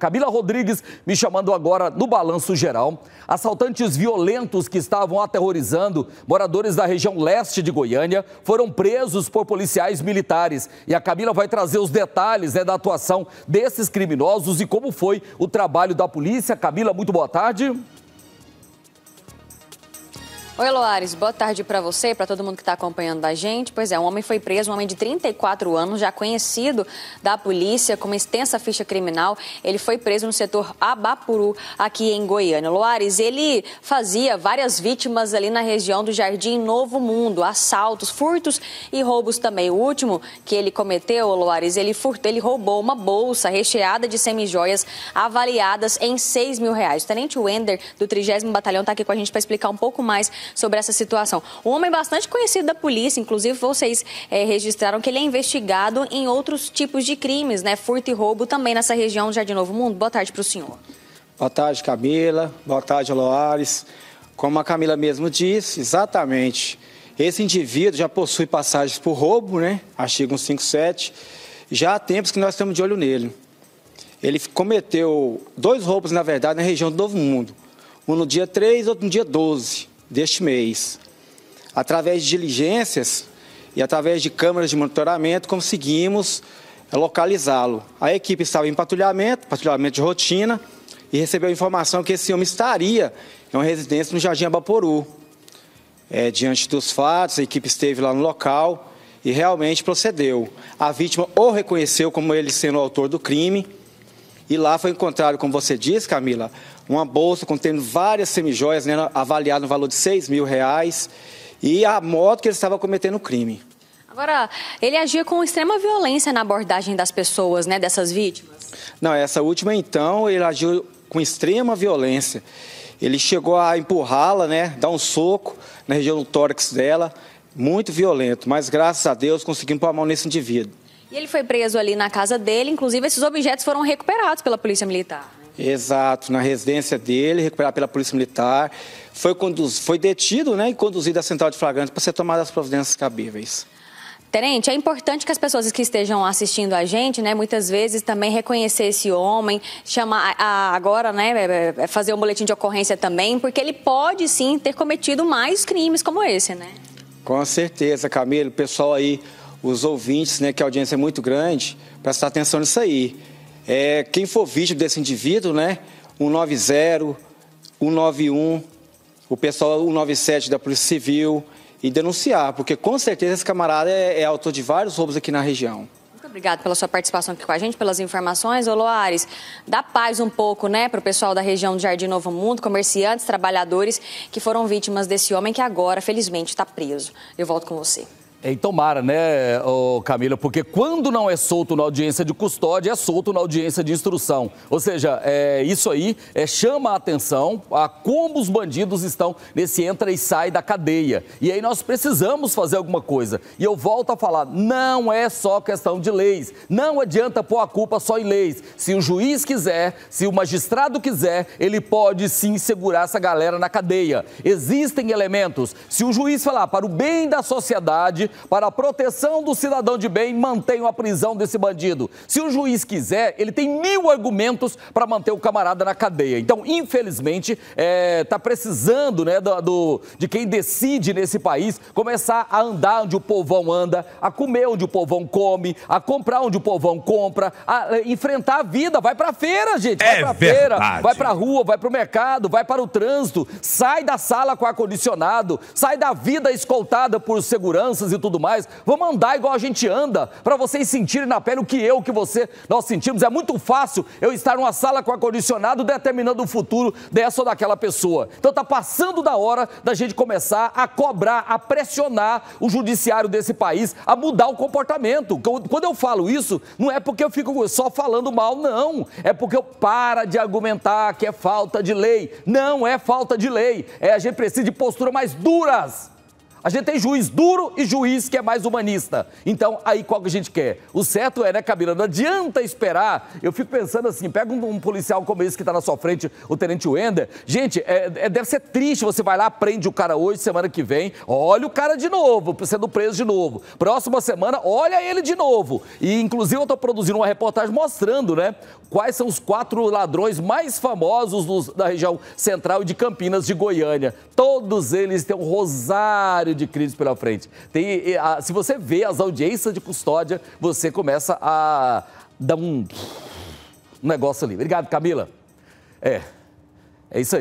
Camila Rodrigues me chamando agora no balanço geral. Assaltantes violentos que estavam aterrorizando moradores da região leste de Goiânia foram presos por policiais militares. E a Camila vai trazer os detalhes né, da atuação desses criminosos e como foi o trabalho da polícia. Camila, muito boa tarde. Oi, Loares, boa tarde para você, para todo mundo que está acompanhando a gente. Pois é, um homem foi preso, um homem de 34 anos, já conhecido da polícia, com uma extensa ficha criminal. Ele foi preso no setor Abapuru, aqui em Goiânia. Loares, ele fazia várias vítimas ali na região do Jardim Novo Mundo, assaltos, furtos e roubos também. O último que ele cometeu, Loares, ele, furtou, ele roubou uma bolsa recheada de semijoias avaliadas em 6 mil reais. O tenente Wender, do 30 Batalhão, está aqui com a gente para explicar um pouco mais sobre essa situação. Um homem bastante conhecido da polícia, inclusive vocês é, registraram que ele é investigado em outros tipos de crimes, né? Furto e roubo também nessa região do Jardim Novo Mundo. Boa tarde para o senhor. Boa tarde, Camila. Boa tarde, Loares. Como a Camila mesmo disse, exatamente. Esse indivíduo já possui passagens por roubo, né? Artigo 157. Já há tempos que nós estamos de olho nele. Ele cometeu dois roubos, na verdade, na região do Novo Mundo. Um no dia 3, outro no dia 12 deste mês. Através de diligências e através de câmeras de monitoramento, conseguimos eh, localizá-lo. A equipe estava em patrulhamento, patrulhamento de rotina, e recebeu a informação que esse homem estaria em uma residência no Jardim Abaporu. É, diante dos fatos, a equipe esteve lá no local e realmente procedeu. A vítima o reconheceu como ele sendo o autor do crime e lá foi encontrado, como você disse, Camila, uma bolsa contendo várias semijoias, né, avaliada no valor de 6 mil reais, e a moto que ele estava cometendo o crime. Agora, ele agia com extrema violência na abordagem das pessoas, né, dessas vítimas? Não, essa última então, ele agiu com extrema violência. Ele chegou a empurrá-la, né, dar um soco na região do tórax dela, muito violento, mas graças a Deus conseguimos pôr a mão nesse indivíduo. E ele foi preso ali na casa dele, inclusive esses objetos foram recuperados pela Polícia Militar. Né? Exato, na residência dele, recuperado pela Polícia Militar. Foi, conduz... foi detido né, e conduzido à central de flagrantes para ser tomadas as providências cabíveis. Tenente, é importante que as pessoas que estejam assistindo a gente, né, muitas vezes também reconhecer esse homem, chamar a, a, agora, né, é, é, é, fazer um boletim de ocorrência também, porque ele pode sim ter cometido mais crimes como esse, né? Com certeza, Camilo, o pessoal aí os ouvintes, né, que a audiência é muito grande, prestar atenção nisso aí. É, quem for vítima desse indivíduo, né, 190, 191, o pessoal 197 da Polícia Civil e denunciar, porque com certeza esse camarada é, é autor de vários roubos aqui na região. Muito obrigado pela sua participação aqui com a gente, pelas informações. Ô Loares, dá paz um pouco, né, para o pessoal da região do Jardim Novo Mundo, comerciantes, trabalhadores que foram vítimas desse homem que agora, felizmente, está preso. Eu volto com você. Em tomara, né, Camila? Porque quando não é solto na audiência de custódia, é solto na audiência de instrução. Ou seja, é, isso aí é, chama a atenção a como os bandidos estão nesse entra e sai da cadeia. E aí nós precisamos fazer alguma coisa. E eu volto a falar, não é só questão de leis. Não adianta pôr a culpa só em leis. Se o juiz quiser, se o magistrado quiser, ele pode sim segurar essa galera na cadeia. Existem elementos. Se o juiz falar para o bem da sociedade, para a proteção do cidadão de bem, mantenham a prisão desse bandido. Se o juiz quiser, ele tem mil argumentos para manter o camarada na cadeia. Então, infelizmente, está é, tá precisando né, do, do, de quem decide nesse país começar a andar onde o povão anda, a comer onde o povão come, a comprar onde o povão compra, a, enfrentar a vida. Vai para feira, gente. Vai é para feira, vai para rua, vai para o mercado, vai para o trânsito, sai da sala com ar-condicionado, sai da vida escoltada por seguranças e tudo mais. Vamos andar igual a gente anda, para vocês sentirem na pele o que eu, o que você, nós sentimos. É muito fácil eu estar numa sala com ar-condicionado determinando o futuro dessa ou daquela pessoa. Então está passando da hora da gente começar a cobrar, a pressionar o judiciário desse país a mudar o comportamento. Quando eu falo isso, não é porque eu fico só falando mal, não. É porque eu para de argumentar que é falta de lei. Não é falta de lei. É a gente precisa de posturas mais duras a gente tem juiz duro e juiz que é mais humanista. Então, aí qual que a gente quer? O certo é, né, Camila? Não adianta esperar. Eu fico pensando assim: pega um, um policial como esse que está na sua frente, o Tenente Wender. Gente, é, é, deve ser triste. Você vai lá, prende o cara hoje, semana que vem, olha o cara de novo, sendo preso de novo. Próxima semana, olha ele de novo. E, inclusive, eu estou produzindo uma reportagem mostrando, né, quais são os quatro ladrões mais famosos dos, da região central e de Campinas de Goiânia. Todos eles têm um rosário cenário de crise pela frente. Tem, a, se você vê as audiências de custódia, você começa a dar um, um negócio ali. Obrigado, Camila. É, é isso aí.